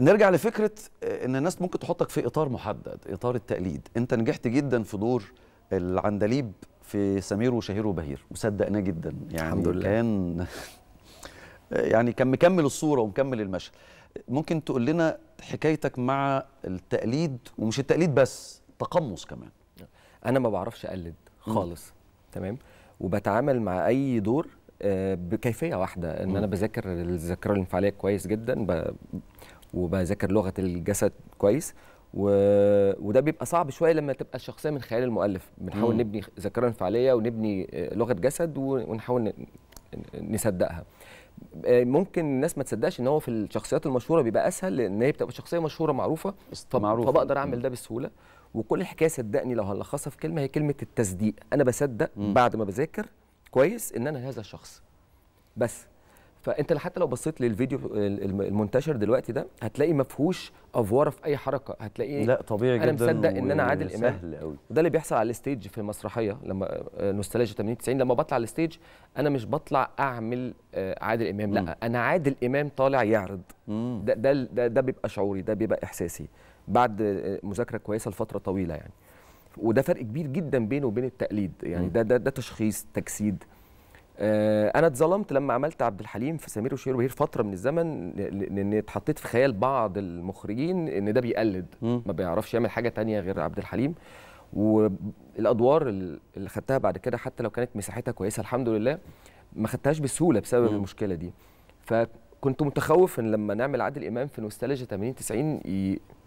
نرجع لفكره آه، ان الناس ممكن تحطك في اطار محدد اطار التقليد انت نجحت جدا في دور العندليب في سمير وشهير وبهير وصدقناه جدا يعني الحمد لله. كان يعني كان مكمل الصوره ومكمل المشهد ممكن تقول لنا حكايتك مع التقليد ومش التقليد بس تقمص كمان انا ما بعرفش اقلد خالص م. تمام وبتعامل مع اي دور آه، بكيفيه واحده ان م. انا بذاكر الذاكره الانفعاليه كويس جدا وبذاكر لغه الجسد كويس و... وده بيبقى صعب شويه لما تبقى الشخصيه من خيال المؤلف بنحاول مم. نبني ذاكره انفعاليه ونبني آه، لغه جسد ونحاول نصدقها آه، ممكن الناس ما تصدقش ان هو في الشخصيات المشهوره بيبقى اسهل لان هي بتبقى شخصيه مشهوره معروفه معروفة. فبقدر اعمل ده بسهوله وكل الحكايه صدقني لو هلخصها في كلمه هي كلمه التصديق انا بصدق بعد ما بذاكر كويس ان انا هذا الشخص بس فانت حتى لو بصيت للفيديو المنتشر دلوقتي ده هتلاقي ما فيهوش افوره في اي حركه هتلاقي لا طبيعي أنا جدا انا مصدق ان انا عادل امام سهل قوي وده اللي بيحصل على الستيج في المسرحيه لما آه، نوستالجيا 80 90 لما بطلع على الستيج انا مش بطلع اعمل آه، عادل امام لا انا عادل امام طالع يعرض ده, ده ده ده بيبقى شعوري ده بيبقى احساسي بعد آه، مذاكره كويسه لفتره طويله يعني وده فرق كبير جدا بينه وبين التقليد يعني ده ده ده تشخيص تجسيد آه، انا اتظلمت لما عملت عبد الحليم في سمير وشير وبهير فتره من الزمن لان اتحطيت في خيال بعض المخرجين ان ده بيقلد ما بيعرفش يعمل حاجه تانية غير عبد الحليم والادوار اللي خدتها بعد كده حتى لو كانت مساحتها كويسه الحمد لله ما خدتهاش بسهوله بسبب مم. المشكله دي فكنت متخوف ان لما نعمل عادل امام في نوستالجيا 80 90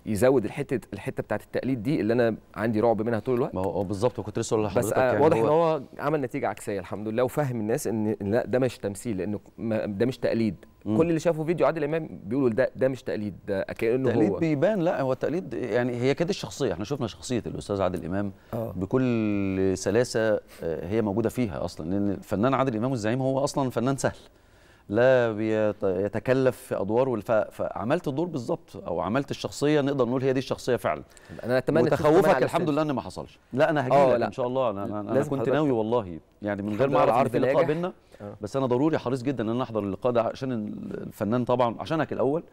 يزود الحته الحته بتاعت التقليد دي اللي انا عندي رعب منها طول الوقت ما هو بالظبط كنت لسه اقول لحضرتك بس آه، يعني واضح ان هو... هو عمل نتيجه عكسيه الحمد لله وفهم الناس ان لا ده مش تمثيل لانه ده مش تقليد مم. كل اللي شافوا فيديو عادل امام بيقولوا ده ده مش تقليد ده كانه هو تقليد بيبان لا هو التقليد يعني هي كده الشخصيه احنا شفنا شخصيه الاستاذ عادل امام أوه. بكل سلاسه آه، هي موجوده فيها اصلا لان الفنان عادل امام الزعيم هو اصلا فنان سهل لا بيتكلف في ادواره فعملت الدور بالظبط او عملت الشخصيه نقدر نقول هي دي الشخصيه فعلا انا اتمنى تخوفك الحمد لله ان ما حصلش لا انا هجي لك آه، ان شاء الله انا, أنا, كنت ناوي والله يعني من غير ما اعرف في إيه لقاء بينا آه. بس انا ضروري حريص جدا ان انا احضر اللقاء ده عشان الفنان طبعا عشانك الاول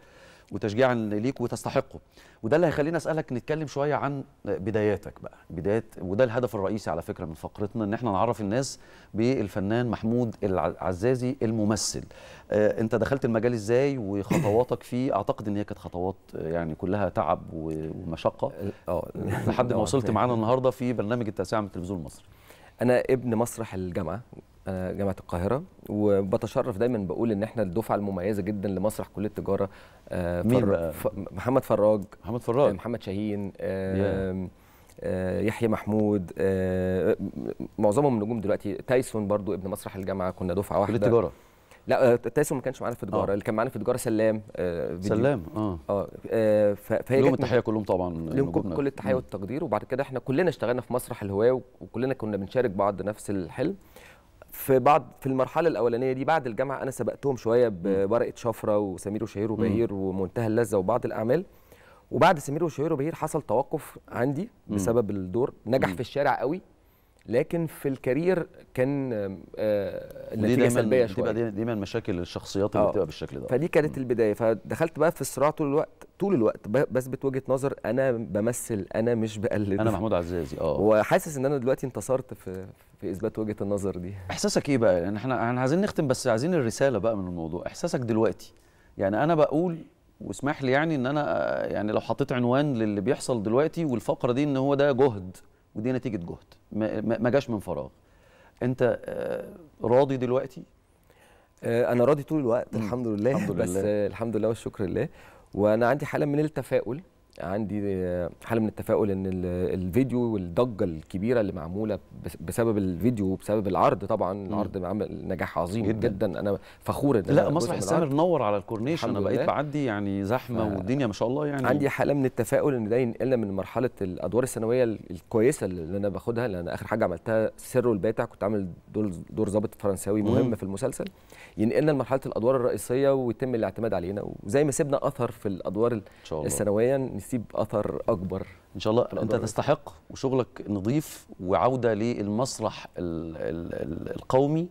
وتشجيعا ليك وتستحقه وده اللي هيخلينا اسالك نتكلم شويه عن بداياتك بقى بدايات وده الهدف الرئيسي على فكره من فقرتنا ان احنا نعرف الناس بالفنان محمود العزازي الممثل آه انت دخلت المجال ازاي وخطواتك فيه اعتقد ان هي كانت خطوات آه، يعني كلها تعب ومشقه اه لحد ما آه، وصلت معانا النهارده في برنامج التاسعه من التلفزيون المصري انا ابن مسرح الجامعه جامعه القاهره وبتشرف دايما بقول ان احنا الدفعه المميزه جدا لمسرح كليه التجاره آه، مين فر... ف... محمد فراج محمد فراج آه، محمد شاهين آه، يحيى محمود معظمهم نجوم دلوقتي تايسون برضو ابن مسرح الجامعه كنا دفعه واحده كليه التجاره لا تايسون ما كانش معانا في تجاره اللي كان معانا في تجاره سلام آه سلام اه اه فهي لهم التحيه كلهم طبعا لهم كل التحيه والتقدير وبعد كده احنا كلنا اشتغلنا في مسرح الهواه وكلنا كنا بنشارك بعض نفس الحلم في بعض في المرحله الاولانيه دي بعد الجامعه انا سبقتهم شويه بورقه شفره وسمير وشهير وبهير ومنتهى اللذه وبعض الاعمال وبعد سمير وشهير وبهير حصل توقف عندي بسبب الدور نجح في الشارع قوي لكن في الكارير كان النتيجه آه، سلبيه شويه دي دايما مشاكل الشخصيات اللي آه، بتبقى بالشكل ده فدي كانت البدايه فدخلت بقى في الصراع طول الوقت طول الوقت بثبت وجهه نظر انا بمثل انا مش بقلد انا محمود عزازي اه وحاسس ان انا دلوقتي انتصرت في في اثبات وجهه النظر دي احساسك ايه بقى يعني احنا احنا عايزين نختم بس عايزين الرساله بقى من الموضوع احساسك دلوقتي يعني انا بقول واسمح لي يعني ان انا آه، يعني لو حطيت عنوان للي بيحصل دلوقتي والفقره دي ان هو ده جهد ودي نتيجه جهد ما جاش من فراغ انت آه، راضي دلوقتي آه، انا راضي طول الوقت الحمد لله الحمد لله بس الحمد لله والشكر لله وانا عندي حاله من التفاؤل عندي آه، حاله من التفاؤل ان الفيديو والضجه الكبيره اللي معموله بسبب الفيديو وبسبب العرض طبعا العرض عمل نجاح عظيم جدا, جدا. انا فخور ان لا مسرح السامر نور على الكورنيش انا بقيت بعدي يعني زحمه ف... آه، والدنيا ما شاء الله يعني عندي حاله من التفاؤل ان ده ينقلنا من مرحله الادوار الثانويه الكويسه اللي انا باخدها لان اخر حاجه عملتها سر الباتع كنت عامل دور ظابط فرنساوي مهم مم. في المسلسل ينقلنا لمرحله الادوار الرئيسيه ويتم الاعتماد علينا وزي ما سبنا اثر في الادوار الثانويه يسيب اثر اكبر ان شاء الله انت تستحق وشغلك نظيف وعوده للمسرح القومي